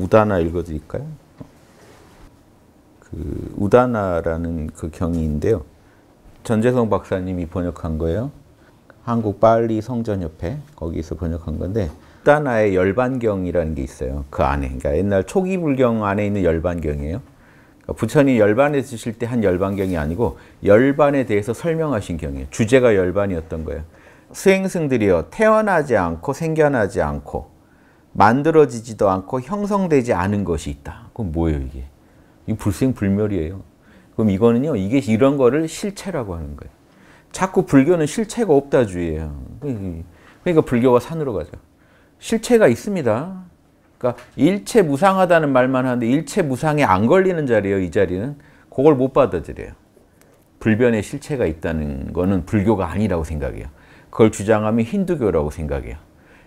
우다나 읽어드릴까요? 그 우다나라는 그 경이인데요. 전재성 박사님이 번역한 거예요. 한국 빨리 성전협회 거기서 번역한 건데 우다나의 열반경이라는 게 있어요. 그 안에. 그러니까 옛날 초기 불경 안에 있는 열반경이에요. 그러니까 부처님 열반해 주실 때 한 열반경이 아니고 열반에 대해서 설명하신 경이에요. 주제가 열반이었던 거예요. 수행승들이요. 태어나지 않고 생겨나지 않고 만들어지지도 않고 형성되지 않은 것이 있다. 그건 뭐예요 이게? 이 불생불멸이에요. 그럼 이거는요 이게 이런 거를 실체라고 하는 거예요. 자꾸 불교는 실체가 없다주의예요. 그러니까 불교가 산으로 가죠. 실체가 있습니다. 그러니까 일체 무상하다는 말만 하는데 일체 무상에 안 걸리는 자리예요. 이 자리는. 그걸 못 받아들여요. 불변의 실체가 있다는 거는 불교가 아니라고 생각해요. 그걸 주장하면 힌두교라고 생각해요.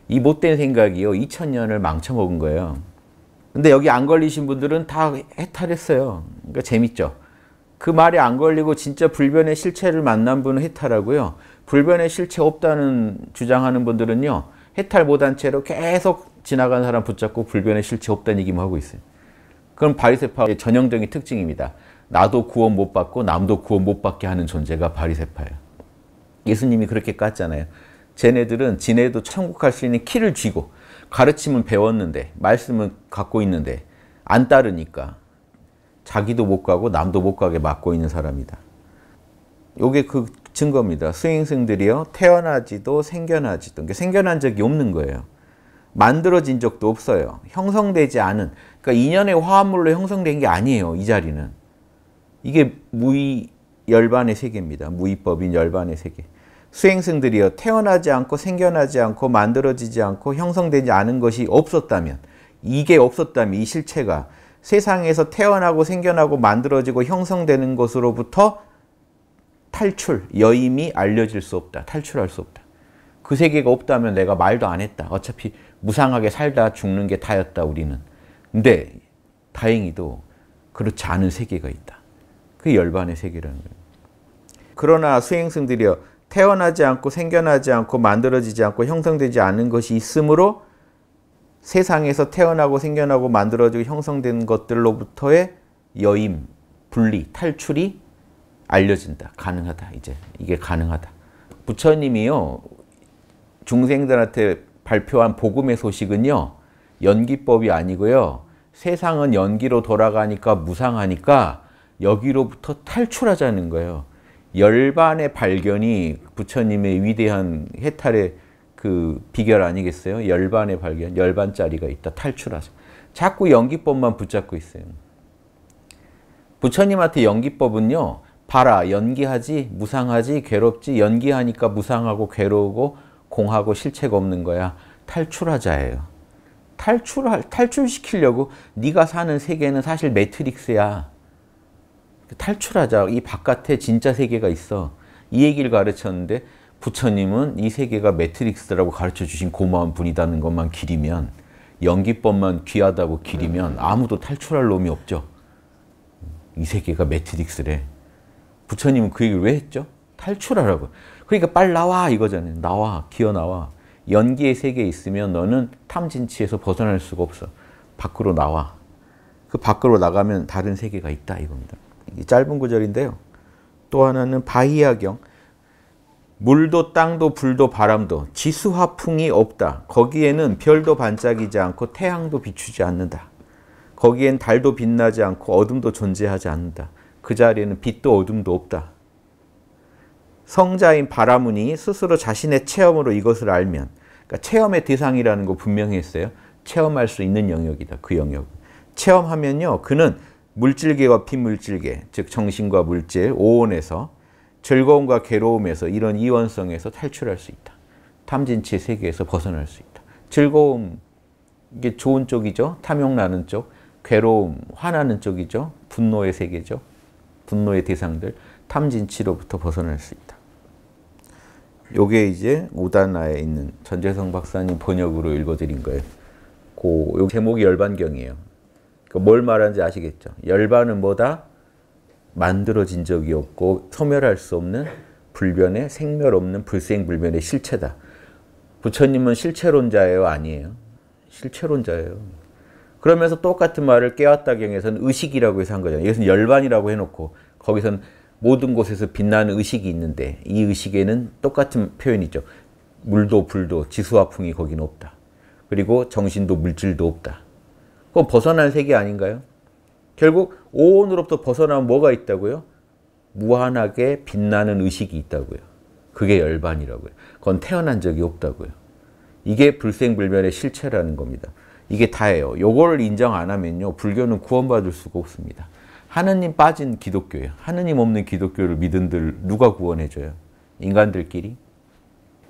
이 못된 생각이요. 2000년을 망쳐먹은 거예요. 근데 여기 안 걸리신 분들은 다 해탈했어요. 그러니까 재밌죠. 그 말에 안 걸리고 진짜 불변의 실체를 만난 분은 해탈하고요. 불변의 실체 없다는 주장하는 분들은요. 해탈 못한 채로 계속 지나간 사람 붙잡고 불변의 실체 없다는 얘기만 하고 있어요. 그럼 바리세파의 전형적인 특징입니다. 나도 구원 못 받고 남도 구원 못 받게 하는 존재가 바리세파예요. 예수님이 그렇게 깠잖아요. 쟤네들은 지네도 천국 할수 있는 키를 쥐고 가르침은 배웠는데 말씀은 갖고 있는데 안 따르니까 자기도 못 가고 남도 못 가게 막고 있는 사람이다. 요게 그 증거입니다. 스윙승들이요. 태어나지도 생겨나지도. 그러니까 생겨난 적이 없는 거예요. 만들어진 적도 없어요. 형성되지 않은. 그러니까 인연의 화합물로 형성된 게 아니에요. 이 자리는. 이게 무의 열반의 세계입니다. 무의법인 열반의 세계. 수행승들이여 태어나지 않고 생겨나지 않고 만들어지지 않고 형성되지 않은 것이 없었다면 이게 없었다면 이 실체가 세상에서 태어나고 생겨나고 만들어지고 형성되는 것으로부터 탈출, 여임이 알려질 수 없다. 탈출할 수 없다. 그 세계가 없다면 내가 말도 안 했다. 어차피 무상하게 살다 죽는 게 다였다 우리는. 근데 다행히도 그렇지 않은 세계가 있다. 그 열반의 세계라는 거예요. 그러나 수행승들이여 태어나지 않고 생겨나지 않고 만들어지지 않고 형성되지 않은 것이 있으므로 세상에서 태어나고 생겨나고 만들어지고 형성된 것들로부터의 여임, 분리, 탈출이 알려진다. 가능하다. 이제 이게 가능하다. 부처님이요. 중생들한테 발표한 복음의 소식은요. 연기법이 아니고요. 세상은 연기로 돌아가니까 무상하니까 여기로부터 탈출하자는 거예요. 열반의 발견이 부처님의 위대한 해탈의 그 비결 아니겠어요? 열반의 발견, 열반짜리가 있다. 탈출하자. 자꾸 연기법만 붙잡고 있어요. 부처님한테 연기법은요. 봐라, 연기하지, 무상하지, 괴롭지, 연기하니까 무상하고 괴로우고 공하고 실체가 없는 거야. 탈출하자예요. 탈출 탈출시키려고 네가 사는 세계는 사실 매트릭스야. 탈출하자. 이 바깥에 진짜 세계가 있어. 이 얘기를 가르쳤는데 부처님은 이 세계가 매트릭스라고 가르쳐 주신 고마운 분이다는 것만 기리면 연기법만 귀하다고 기리면 네. 아무도 탈출할 놈이 없죠. 이 세계가 매트릭스래. 부처님은 그 얘기를 왜 했죠? 탈출하라고. 그러니까 빨리 나와 이거잖아요. 나와. 기어 나와. 연기의 세계에 있으면 너는 탐진치에서 벗어날 수가 없어. 밖으로 나와. 그 밖으로 나가면 다른 세계가 있다 이겁니다. 짧은 구절인데요. 또 하나는 바히야경 물도 땅도 불도 바람도 지수화풍이 없다. 거기에는 별도 반짝이지 않고 태양도 비추지 않는다. 거기엔 달도 빛나지 않고 어둠도 존재하지 않는다. 그 자리에는 빛도 어둠도 없다. 성자인 바라문이 스스로 자신의 체험으로 이것을 알면 그러니까 체험의 대상이라는 거 분명히 했어요. 체험할 수 있는 영역이다. 그 영역. 체험하면요. 그는 물질계와 비물질계, 즉 정신과 물질, 오온에서 즐거움과 괴로움에서 이런 이원성에서 탈출할 수 있다. 탐진치 세계에서 벗어날 수 있다. 즐거움, 이게 좋은 쪽이죠. 탐욕나는 쪽. 괴로움, 화나는 쪽이죠. 분노의 세계죠. 분노의 대상들. 탐진치로부터 벗어날 수 있다. 요게 이제 오다나에 있는 전재성 박사님 번역으로 읽어드린 거예요. 그 제목이 열반경이에요. 그 뭘 말하는지 아시겠죠? 열반은 뭐다? 만들어진 적이 없고 소멸할 수 없는 불변의 생멸 없는 불생불변의 실체다. 부처님은 실체론자예요? 아니에요? 실체론자예요. 그러면서 똑같은 말을 깨왔다경에서는 의식이라고 해서 한 거잖아요. 이것 열반이라고 해놓고 거기서는 모든 곳에서 빛나는 의식이 있는데 이 의식에는 똑같은 표현이죠. 물도 불도 지수와 풍이 거기는 없다. 그리고 정신도 물질도 없다. 그건 벗어난 세계 아닌가요? 결국 오온으로부터 벗어나면 뭐가 있다고요? 무한하게 빛나는 의식이 있다고요. 그게 열반이라고요. 그건 태어난 적이 없다고요. 이게 불생불멸의 실체라는 겁니다. 이게 다예요. 요걸 인정 안 하면요. 불교는 구원받을 수가 없습니다. 하느님 빠진 기독교예요. 하느님 없는 기독교를 믿은들 누가 구원해줘요? 인간들끼리?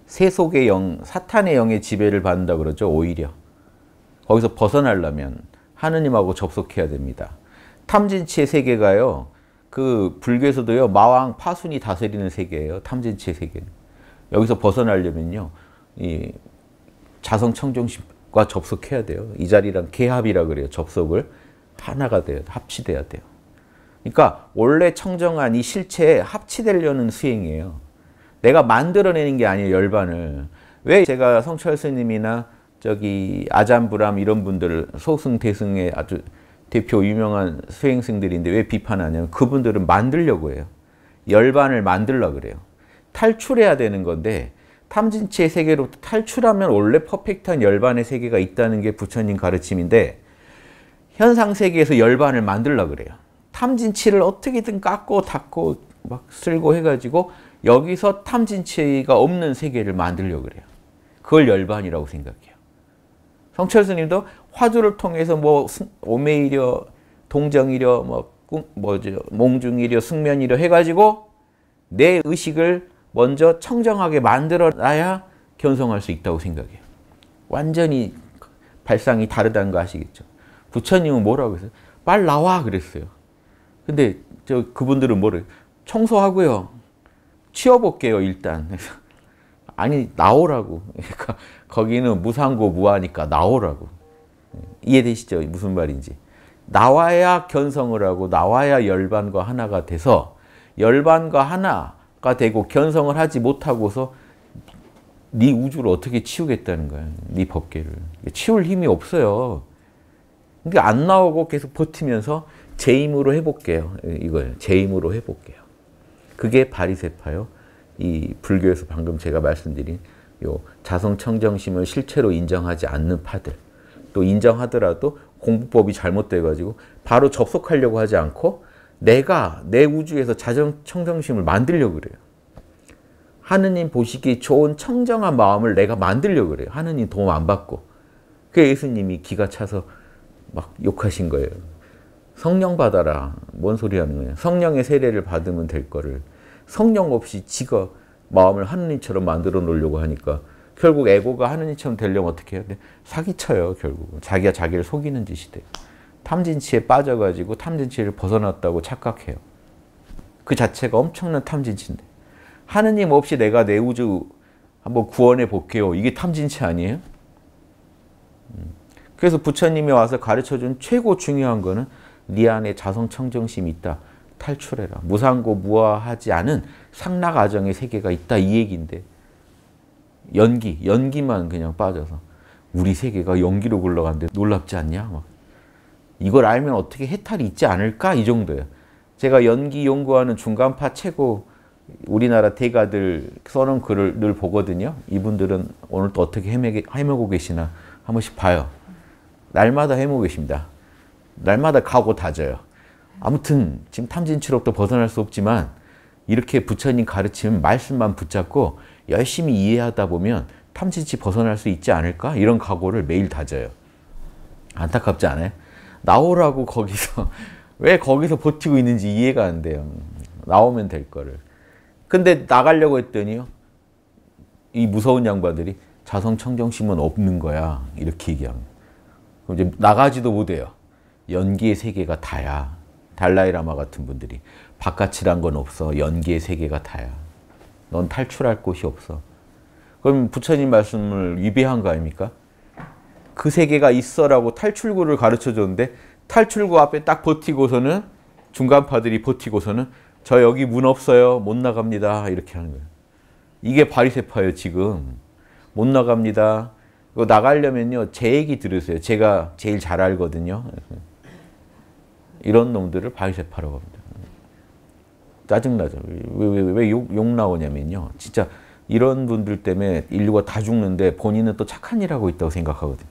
세속의 영, 사탄의 영의 지배를 받는다 그러죠. 오히려. 거기서 벗어나려면 하느님하고 접속해야 됩니다. 탐진치의 세계가요. 그 불교에서도요. 마왕, 파순이 다스리는 세계예요. 탐진치의 세계는. 여기서 벗어나려면요. 이 자성청정심과 접속해야 돼요. 이 자리랑 개합이라 그래요. 접속을. 하나가 돼요. 합치돼야 돼요. 그러니까 원래 청정한 이 실체에 합치되려는 수행이에요. 내가 만들어내는 게 아니에요. 열반을. 왜 제가 성철 스님이나 저기 아잠브람 이런 분들 소승 대승의 아주 대표 유명한 수행생들인데 왜 비판하냐면 그분들은 만들려고 해요. 열반을 만들려 그래요. 탈출해야 되는 건데 탐진치의 세계로부터 탈출하면 원래 퍼펙트한 열반의 세계가 있다는 게 부처님 가르침인데 현상 세계에서 열반을 만들려 그래요. 탐진치를 어떻게든 깎고 닦고 막 쓸고 해가지고 여기서 탐진치가 없는 세계를 만들려 그래요. 그걸 열반이라고 생각해요. 성철 스님도 화두를 통해서 뭐 오메이려, 동정이려, 뭐 뭐죠 몽중이려, 숙면이려 해가지고 내 의식을 먼저 청정하게 만들어놔야 견성할 수 있다고 생각해요. 완전히 발상이 다르다는 거 아시겠죠? 부처님은 뭐라고 했어요? 빨리 나와 그랬어요. 근데 저 그분들은 뭐를 청소하고요. 치워볼게요 일단. 아니 나오라고 그러니까 거기는 무상고 무하니까 나오라고 이해되시죠? 무슨 말인지 나와야 견성을 하고 나와야 열반과 하나가 돼서 열반과 하나가 되고 견성을 하지 못하고서 네 우주를 어떻게 치우겠다는 거야. 네 법계를. 치울 힘이 없어요. 근데 안 나오고 계속 버티면서 제 힘으로 해볼게요. 이거예요. 제 힘으로 해볼게요. 그게 바리세파요. 이 불교에서 방금 제가 말씀드린 요 자성청정심을 실체로 인정하지 않는 파들 또 인정하더라도 공부법이 잘못돼가지고 바로 접속하려고 하지 않고 내가 내 우주에서 자성청정심을 만들려고 그래요. 하느님 보시기 좋은 청정한 마음을 내가 만들려고 그래요. 하느님 도움 안 받고. 그 예수님이 기가 차서 막 욕하신 거예요. 성령 받아라. 뭔 소리 하는 거예요 성령의 세례를 받으면 될 거를 성령 없이 지가 마음을 하느님처럼 만들어 놓으려고 하니까 결국 에고가 하느님처럼 되려면 어떻게 해야 돼? 네, 사기쳐요, 결국 자기가 자기를 속이는 짓이 돼 탐진치에 빠져가지고 탐진치를 벗어났다고 착각해요. 그 자체가 엄청난 탐진치인데. 하느님 없이 내가 내 우주 한번 구원해 볼게요. 이게 탐진치 아니에요? 음. 그래서 부처님이 와서 가르쳐준 최고 중요한 거는 네 안에 자성청정심이 있다. 탈출해라. 무상고 무화하지 않은 상락 아정의 세계가 있다 이 얘기인데 연기, 연기만 그냥 빠져서 우리 세계가 연기로 굴러간는 놀랍지 않냐? 막. 이걸 알면 어떻게 해탈이 있지 않을까? 이 정도예요. 제가 연기 연구하는 중간파 최고 우리나라 대가들 써놓은 글을 늘 보거든요. 이분들은 오늘 또 어떻게 헤매, 헤매고 계시나 한 번씩 봐요. 날마다 헤매고 계십니다. 날마다 가고 다져요. 아무튼 지금 탐진치록도 벗어날 수 없지만 이렇게 부처님 가르침 말씀만 붙잡고 열심히 이해하다 보면 탐진치 벗어날 수 있지 않을까? 이런 각오를 매일 다져요. 안타깝지 않아요? 나오라고 거기서 왜 거기서 버티고 있는지 이해가 안 돼요. 나오면 될 거를. 근데 나가려고 했더니요. 이 무서운 양반들이 자성청정심은 없는 거야. 이렇게 얘기합니다. 그럼 이제 나가지도 못해요. 연기의 세계가 다야. 달라이라마 같은 분들이 바깥이란 건 없어. 연기의 세계가 다야. 넌 탈출할 곳이 없어. 그럼 부처님 말씀을 위배한 거 아닙니까? 그 세계가 있어라고 탈출구를 가르쳐줬는데 탈출구 앞에 딱 버티고서는 중간파들이 버티고서는 저 여기 문 없어요. 못 나갑니다. 이렇게 하는 거예요. 이게 바리세파예요. 지금. 못 나갑니다. 이거 나가려면요. 제 얘기 들으세요. 제가 제일 잘 알거든요. 이런 놈들을 바이셉파라고 합니다. 짜증나죠. 왜욕 왜, 왜 나오냐면요. 진짜 이런 분들 때문에 인류가 다 죽는데 본인은 또 착한 일 하고 있다고 생각하거든요.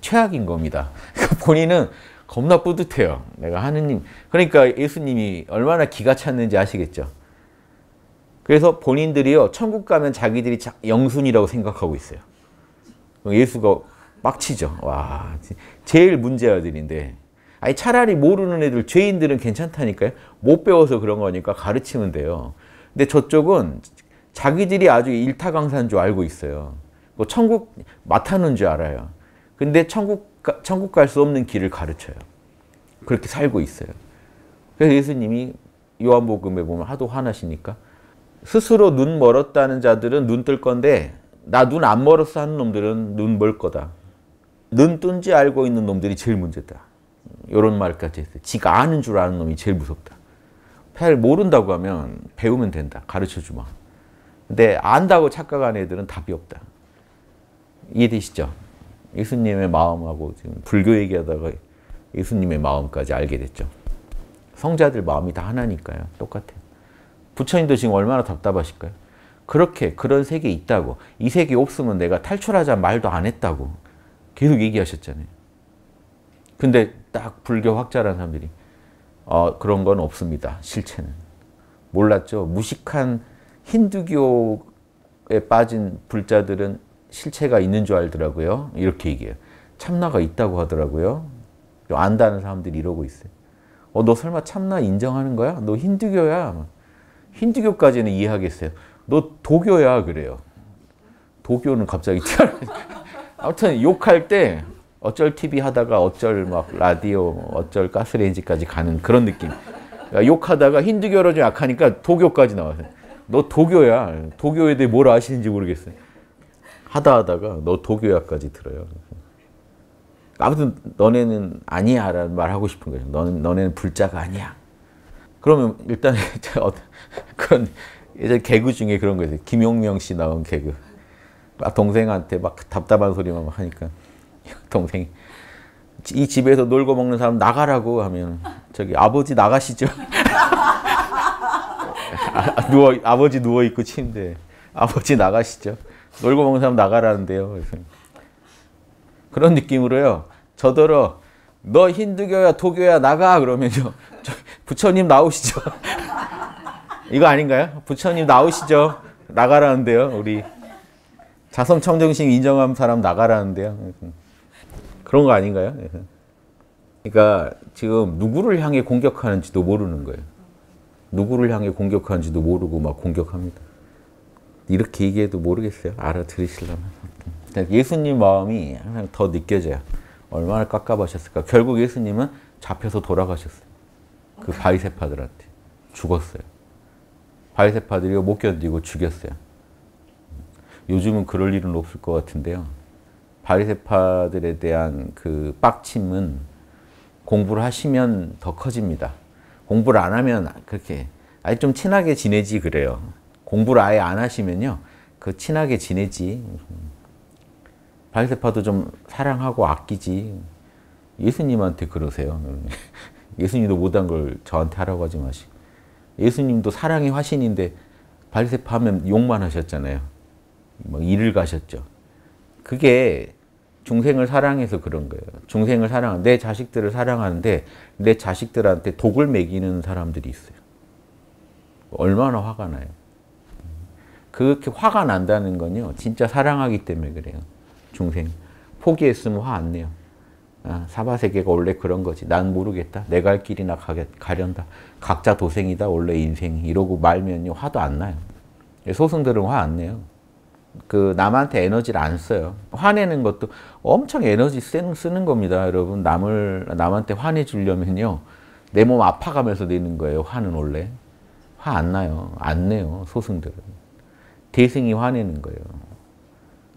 최악인 겁니다. 그러니까 본인은 겁나 뿌듯해요. 내가 하느님. 그러니까 예수님이 얼마나 기가 찼는지 아시겠죠? 그래서 본인들이요. 천국 가면 자기들이 영순이라고 생각하고 있어요. 예수가 빡치죠. 와, 제일 문제아들인데 아니 차라리 모르는 애들 죄인들은 괜찮다니까요. 못 배워서 그런 거니까 가르치면 돼요. 근데 저쪽은 자기들이 아주 일타강사인 줄 알고 있어요. 뭐 천국 맡아놓은 줄 알아요. 근데 천국 천국 갈 수 없는 길을 가르쳐요. 그렇게 살고 있어요. 그래서 예수님이 요한복음에 보면 하도 화나시니까 스스로 눈 멀었다는 자들은 눈 뜰 건데 나 눈 안 멀었어 하는 놈들은 눈 멀 거다. 눈뜬지 알고 있는 놈들이 제일 문제다. 이런 말까지 했어요. 지가 아는 줄 아는 놈이 제일 무섭다. 잘 모른다고 하면 배우면 된다. 가르쳐주마. 근데 안다고 착각하 애들은 답이 없다. 이해되시죠? 예수님의 마음하고 지금 불교 얘기하다가 예수님의 마음까지 알게 됐죠. 성자들 마음이 다 하나니까요. 똑같아요. 부처님도 지금 얼마나 답답하실까요? 그렇게 그런 세계 있다고 이 세계 없으면 내가 탈출하자 말도 안 했다고 계속 얘기하셨잖아요. 근데 딱 불교 확자라는 사람들이 어, 그런 건 없습니다. 실체는. 몰랐죠. 무식한 힌두교에 빠진 불자들은 실체가 있는 줄 알더라고요. 이렇게 얘기해요. 참나가 있다고 하더라고요. 안다는 사람들이 이러고 있어요. 어, 너 설마 참나 인정하는 거야? 너 힌두교야? 힌두교까지는 이해하겠어요. 너 도교야? 그래요. 도교는 갑자기 아무튼 욕할 때 어쩔 TV 하다가 어쩔 막 라디오, 뭐 어쩔 가스레인지까지 가는 그런 느낌. 그러니까 욕하다가 힌두교로 좀 약하니까 도교까지 나왔어너 도교야. 도교에 대해 뭘 아시는지 모르겠어요. 하다 하다가 너 도교야까지 들어요. 아무튼 너네는 아니야 라는 말 하고 싶은 거죠. 너는, 너네는 불자가 아니야. 그러면 일단 어, 그런 예전 개그 중에 그런 거였어요. 김용명 씨 나온 개그. 막 동생한테 막 답답한 소리만 막 하니까 동생이 이 집에서 놀고 먹는 사람 나가라고 하면 저기 아버지 나가시죠. 아, 누워 아버지 누워 있고 침대 아버지 나가시죠. 놀고 먹는 사람 나가라는데요. 그런 느낌으로요. 저더러 너 힌두교야 도교야 나가 그러면요. 부처님 나오시죠. 이거 아닌가요? 부처님 나오시죠. 나가라는데요. 우리 자성청정심 인정한 사람 나가라는데요. 그런 거 아닌가요? 예. 그러니까 지금 누구를 향해 공격하는지도 모르는 거예요. 누구를 향해 공격하는지도 모르고 막 공격합니다. 이렇게 얘기해도 모르겠어요. 알아들으시려면. 그러니까 예수님 마음이 항상 더 느껴져요. 얼마나 깝깝하셨을까. 결국 예수님은 잡혀서 돌아가셨어요. 그 바리새파들한테 죽었어요. 바리새파들이 못 견디고 죽였어요. 요즘은 그럴 일은 없을 것 같은데요. 바리새파들에 대한 그 빡침은 공부를 하시면 더 커집니다. 공부를 안 하면 그렇게 아예 좀 친하게 지내지 그래요. 공부를 아예 안 하시면요. 그 친하게 지내지. 바리새파도 좀 사랑하고 아끼지. 예수님한테 그러세요. 예수님도 못한 걸 저한테 하라고 하지 마시 예수님도 사랑의 화신인데 바리새파 하면 욕만 하셨잖아요. 뭐 일을 가셨죠. 그게 중생을 사랑해서 그런 거예요. 중생을 사랑, 내 자식들을 사랑하는데 내 자식들한테 독을 먹이는 사람들이 있어요. 얼마나 화가 나요. 그렇게 화가 난다는 건요. 진짜 사랑하기 때문에 그래요. 중생. 포기했으면 화 안 내요. 아, 사바세계가 원래 그런 거지. 난 모르겠다. 내 갈 길이나 가겠, 가련다. 각자 도생이다. 원래 인생 이러고 말면요. 화도 안 나요. 소승들은 화 안 내요. 그 남한테 에너지를 안 써요. 화내는 것도 엄청 에너지 쓰는, 쓰는 겁니다. 여러분 남을 남한테 화내 주려면요. 내 몸 아파가면서 내는 거예요. 화는 원래. 화 안 나요. 안 내요. 소승들은. 대승이 화내는 거예요.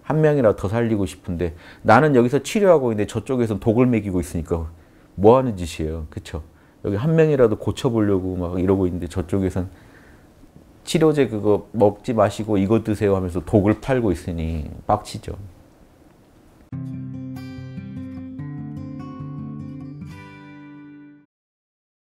한 명이라도 더 살리고 싶은데 나는 여기서 치료하고 있는데 저쪽에서 독을 먹이고 있으니까 뭐 하는 짓이에요. 그렇죠? 여기 한 명이라도 고쳐보려고 막 이러고 있는데 저쪽에선 치료제 그거 먹지 마시고 이거 드세요 하면서 독을 팔고 있으니 빡치죠.